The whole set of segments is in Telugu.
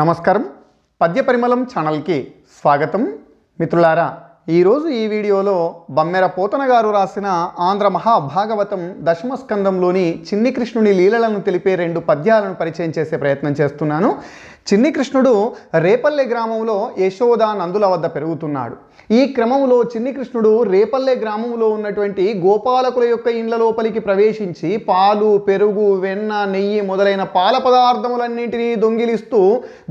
నమస్కారం పద్య పరిమళం ఛానల్కి స్వాగతం మిత్రులారా ఈరోజు ఈ వీడియోలో బమ్మెర పోతన గారు రాసిన ఆంధ్ర మహాభాగవతం దశమస్కందంలోని చిన్ని కృష్ణుని లీలలను తెలిపే రెండు పద్యాలను పరిచయం చేసే ప్రయత్నం చేస్తున్నాను చిన్ని కృష్ణుడు రేపల్లె గ్రామంలో యశోదా నందుల వద్ద పెరుగుతున్నాడు ఈ క్రమంలో చిన్ని కృష్ణుడు రేపల్లె గ్రామంలో ఉన్నటువంటి గోపాలకుల యొక్క ఇండ్ల లోపలికి ప్రవేశించి పాలు పెరుగు వెన్న నెయ్యి మొదలైన పాల పదార్థములన్నింటినీ దొంగిలిస్తూ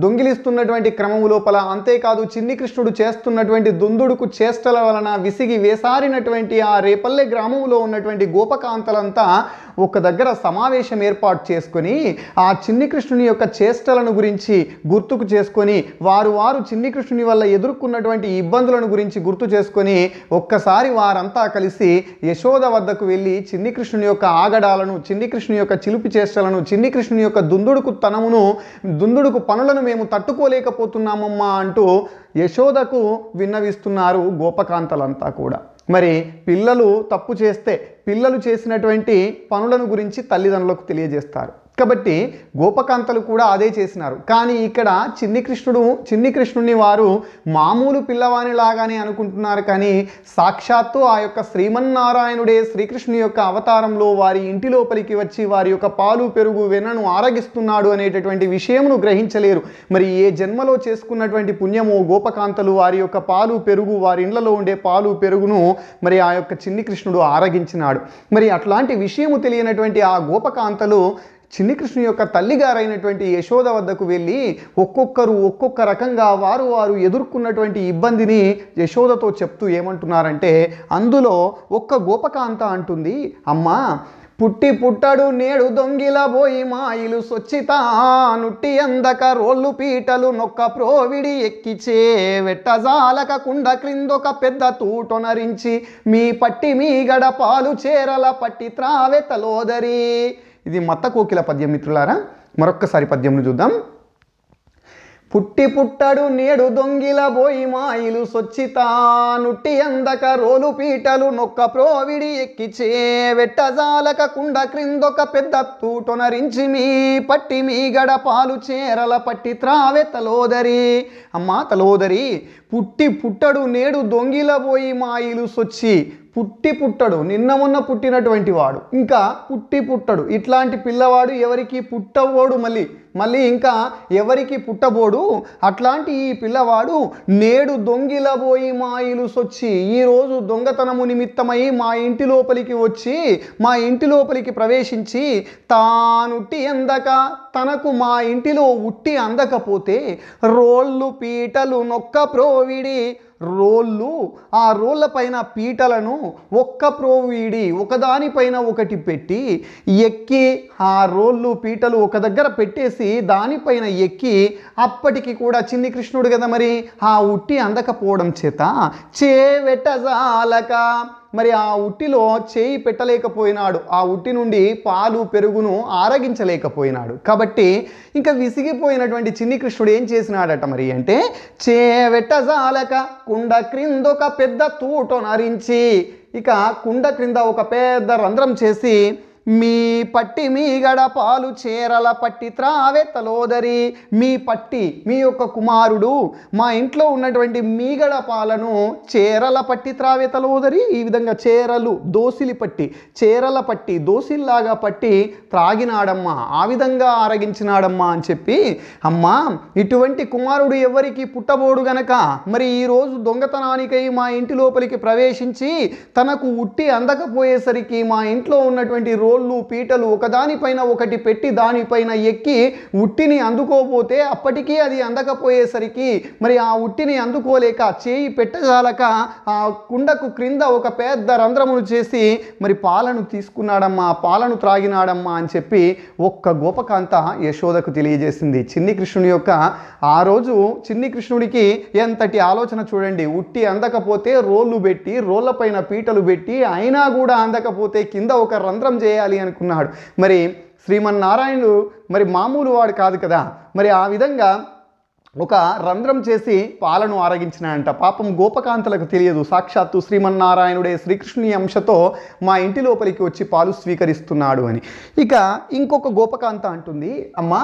దొంగిలిస్తున్నటువంటి క్రమం లోపల అంతేకాదు చిన్ని కృష్ణుడు చేస్తున్నటువంటి దుందుడుకు చే చేష్టల వలన విసిగి వేసారినటువంటి ఆ రేపల్లె గ్రామంలో ఉన్నటువంటి గోపకాంతలంతా ఒక దగ్గర సమావేశం ఏర్పాటు చేసుకొని ఆ చిన్ని కృష్ణుని యొక్క చేష్టలను గురించి గుర్తుకు చేసుకొని వారు వారు చిన్ని కృష్ణుని వల్ల ఎదుర్కొన్నటువంటి ఇబ్బందులను గురించి గుర్తు చేసుకొని ఒక్కసారి వారంతా కలిసి యశోద వద్దకు వెళ్ళి చిన్ని కృష్ణుని యొక్క ఆగడాలను చిన్ని కృష్ణుని యొక్క చిలుపు చేష్టలను చిన్ని కృష్ణుని యొక్క దుందుడుకు తనమును దుందుడుకు పనులను మేము తట్టుకోలేకపోతున్నామమ్మా అంటూ యశోదకు విన్నవిస్తున్నారు గోపకాంతలంతా కూడా మరి పిల్లలు తప్పు చేస్తే పిల్లలు చేసినటువంటి పనులను గురించి తల్లిదండ్రులకు తెలియజేస్తారు కాబట్టి గోపకాంతలు కూడా అదే చేసినారు కానీ ఇక్కడ చిన్ని కృష్ణుడు చిన్ని కృష్ణుని వారు మామూలు పిల్లవానిలాగానే అనుకుంటున్నారు కానీ సాక్షాత్తు ఆ యొక్క శ్రీమన్నారాయణుడే శ్రీకృష్ణుని యొక్క అవతారంలో వారి ఇంటి లోపలికి వచ్చి వారి యొక్క పాలు పెరుగు వెన్నను ఆరగిస్తున్నాడు అనేటటువంటి విషయమును గ్రహించలేరు మరి ఏ జన్మలో చేసుకున్నటువంటి పుణ్యము గోపకాంతలు వారి యొక్క పాలు పెరుగు వారి ఇండ్లలో ఉండే పాలు పెరుగును మరి ఆ యొక్క చిన్ని కృష్ణుడు ఆరగించినాడు మరి అట్లాంటి విషయము తెలియనటువంటి ఆ గోపకాంతలు చిన్ని కృష్ణ యొక్క తల్లిగారైనటువంటి యశోద వద్దకు వెళ్ళి ఒక్కొక్కరు ఒక్కొక్క రకంగా వారు వారు ఎదుర్కొన్నటువంటి ఇబ్బందిని యశోదతో చెప్తూ ఏమంటున్నారంటే అందులో ఒక్క గోపకాంత అంటుంది అమ్మా పుట్టి పుట్టడు నేడు దొంగిల పోయి మాయిలు స్వచ్చిత నుట్టి అందక రోళ్ళు పీటలు నొక్క ప్రోవిడి ఎక్కిచే వెట్టజాలక కుండ క్రిందొక పెద్ద తూటొనరించి మీ పట్టి మీ గడ పాలు చేరల పట్టి త్రావెతలోదరి తలోదరి ఇది మత్త కోకిల పద్యం మిత్రులారా మరొక్కసారి పద్యంను చూద్దాం పుట్టి పుట్టడు నేడు దొంగిల బోయి మాయిలు నుట్టి అందక రోలు పీటలు నొక్క ప్రోవిడి ఎక్కిచే వెట్టజాలక కుండ క్రిందొక పెద్ద తూటొనరించి మీ పట్టి మీ గడ పాలు చేరల పట్టి త్రావె తలోదరి అమ్మా తలోదరి పుట్టి పుట్టడు నేడు దొంగిల బోయి మాయిలు సొచ్చి పుట్టి పుట్టడు నిన్న మొన్న పుట్టినటువంటి వాడు ఇంకా పుట్టి పుట్టడు ఇట్లాంటి పిల్లవాడు ఎవరికి పుట్టవోడు మళ్ళీ మళ్ళీ ఇంకా ఎవరికి పుట్టబోడు అట్లాంటి ఈ పిల్లవాడు నేడు దొంగిలబోయి మా సొచ్చి ఈరోజు దొంగతనము నిమిత్తమై మా ఇంటి లోపలికి వచ్చి మా ఇంటి లోపలికి ప్రవేశించి తానుట్టి అందక తనకు మా ఇంటిలో ఉట్టి అందకపోతే రోళ్ళు పీటలు నొక్క ప్రోవిడి రోళ్ళు ఆ రోళ్ళ పైన పీటలను ఒక్క ప్రోవిడి ఒకదానిపైన ఒకటి పెట్టి ఎక్కి ఆ రోళ్ళు పీటలు ఒక దగ్గర పెట్టేసి దానిపైన ఎక్కి అప్పటికి కూడా చిన్ని కృష్ణుడు కదా మరి ఆ ఉట్టి అందకపోవడం చేత చేవెటజాలక మరి ఆ ఉట్టిలో చేయి పెట్టలేకపోయినాడు ఆ ఉట్టి నుండి పాలు పెరుగును ఆరగించలేకపోయినాడు కాబట్టి ఇంకా విసిగిపోయినటువంటి చిన్ని కృష్ణుడు ఏం చేసినాడట మరి అంటే చేవెటజాలక కుండ క్రింద ఒక పెద్ద తూటో నరించి ఇక కుండ క్రింద ఒక పెద్ద రంధ్రం చేసి మీ పట్టి మీ గడ పాలు చేరల పట్టి త్రావే తలోదరి మీ పట్టి మీ యొక్క కుమారుడు మా ఇంట్లో ఉన్నటువంటి మీగడ పాలను చేరల పట్టి త్రావే తలోదరి ఈ విధంగా చేరలు దోసిలి పట్టి చేరల పట్టి దోసిల్లాగా పట్టి త్రాగినాడమ్మా ఆ విధంగా ఆరగించినాడమ్మా అని చెప్పి అమ్మా ఇటువంటి కుమారుడు ఎవరికి పుట్టబోడు గనక మరి ఈరోజు దొంగతనానికై మా ఇంటి లోపలికి ప్రవేశించి తనకు ఉట్టి అందకపోయేసరికి మా ఇంట్లో ఉన్నటువంటి రోడ్డు కోళ్ళు పీటలు ఒకదానిపైన ఒకటి పెట్టి దానిపైన ఎక్కి ఉట్టిని అందుకోపోతే అప్పటికీ అది అందకపోయేసరికి మరి ఆ ఉట్టిని అందుకోలేక చేయి పెట్టగాలక ఆ కుండకు క్రింద ఒక పెద్ద రంధ్రమును చేసి మరి పాలను తీసుకున్నాడమ్మా పాలను త్రాగినాడమ్మా అని చెప్పి ఒక్క గోపకాంత యశోదకు తెలియజేసింది చిన్ని కృష్ణుని యొక్క ఆ రోజు చిన్ని కృష్ణుడికి ఎంతటి ఆలోచన చూడండి ఉట్టి అందకపోతే రోళ్ళు పెట్టి రోళ్ళపైన పీటలు పెట్టి అయినా కూడా అందకపోతే కింద ఒక రంధ్రం చేయాలి చేయాలి అనుకున్నాడు మరి శ్రీమన్నారాయణుడు మరి మామూలు వాడు కాదు కదా మరి ఆ విధంగా ఒక రంధ్రం చేసి పాలను ఆరగించినాయంట పాపం గోపకాంతలకు తెలియదు సాక్షాత్తు శ్రీమన్నారాయణుడే శ్రీకృష్ణుని అంశతో మా ఇంటి లోపలికి వచ్చి పాలు స్వీకరిస్తున్నాడు అని ఇక ఇంకొక గోపకాంత అంటుంది అమ్మా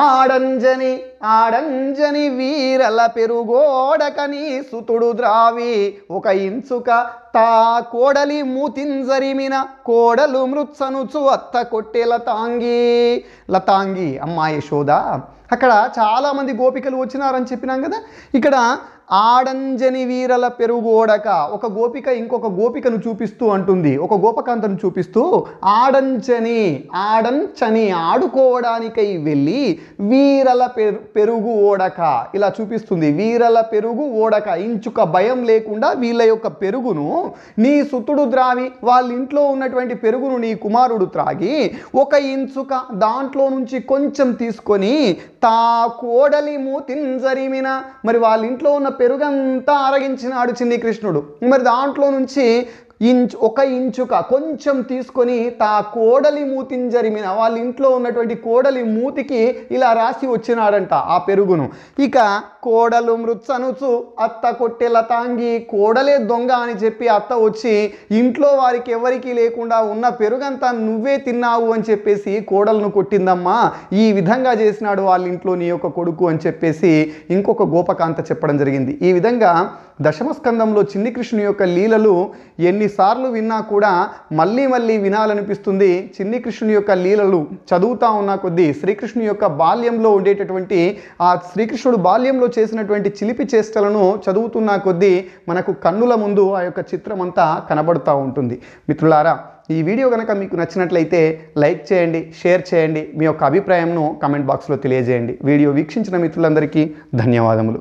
ఆడంజని ఆడంజని వీరల పెరుగోడక నీ సుతుడు ద్రావి ఒక ఇంచుక తా కోడలి మూతింజరిమిన కోడలు మృత్సనుచు అత్త కొట్టే లతాంగి లతాంగి అమ్మాయి శోధ అక్కడ చాలామంది గోపికలు వచ్చినారని చెప్పినాం కదా ఇక్కడ ఆడంజని వీరల పెరుగోడక ఒక గోపిక ఇంకొక గోపికను చూపిస్తూ అంటుంది ఒక గోపకాంతను చూపిస్తూ ఆడంచని ఆడంచని ఆడుకోవడానికై వెళ్ళి వీరల పెరుగు ఓడక ఇలా చూపిస్తుంది వీరల పెరుగు ఓడక ఇంచుక భయం లేకుండా వీళ్ళ యొక్క పెరుగును నీ సుతుడు ద్రావి వాళ్ళ ఇంట్లో ఉన్నటువంటి పెరుగును నీ కుమారుడు త్రాగి ఒక ఇంచుక దాంట్లో నుంచి కొంచెం తీసుకొని తా కోడలి జరిమిన మరి వాళ్ళ ఇంట్లో ఉన్న పెరుగంతా ఆరగించినాడు చిన్ని కృష్ణుడు మరి దాంట్లో నుంచి ఇంచు ఒక ఇంచుక కొంచెం తీసుకొని తా కోడలి జరిమిన వాళ్ళ ఇంట్లో ఉన్నటువంటి కోడలి మూతికి ఇలా రాసి వచ్చినాడంట ఆ పెరుగును ఇక కోడలు మృత్సనుచు అత్త కొట్టెల తాంగి కోడలే దొంగ అని చెప్పి అత్త వచ్చి ఇంట్లో వారికి ఎవరికి లేకుండా ఉన్న పెరుగంతా నువ్వే తిన్నావు అని చెప్పేసి కోడలను కొట్టిందమ్మా ఈ విధంగా చేసినాడు వాళ్ళ ఇంట్లో నీ యొక్క కొడుకు అని చెప్పేసి ఇంకొక గోపకాంత చెప్పడం జరిగింది ఈ విధంగా దశమస్కందంలో చిన్ని కృష్ణుని యొక్క లీలలు ఎన్ని సార్లు విన్నా కూడా మళ్ళీ మళ్ళీ వినాలనిపిస్తుంది చిన్ని కృష్ణుని యొక్క లీలలు చదువుతా ఉన్న కొద్దీ శ్రీకృష్ణుని యొక్క బాల్యంలో ఉండేటటువంటి ఆ శ్రీకృష్ణుడు బాల్యంలో చేసినటువంటి చిలిపి చేష్టలను చదువుతున్న కొద్దీ మనకు కన్నుల ముందు ఆ యొక్క చిత్రం అంతా కనబడుతూ ఉంటుంది మిత్రులారా ఈ వీడియో కనుక మీకు నచ్చినట్లయితే లైక్ చేయండి షేర్ చేయండి మీ యొక్క అభిప్రాయంను కమెంట్ బాక్స్లో తెలియజేయండి వీడియో వీక్షించిన మిత్రులందరికీ ధన్యవాదములు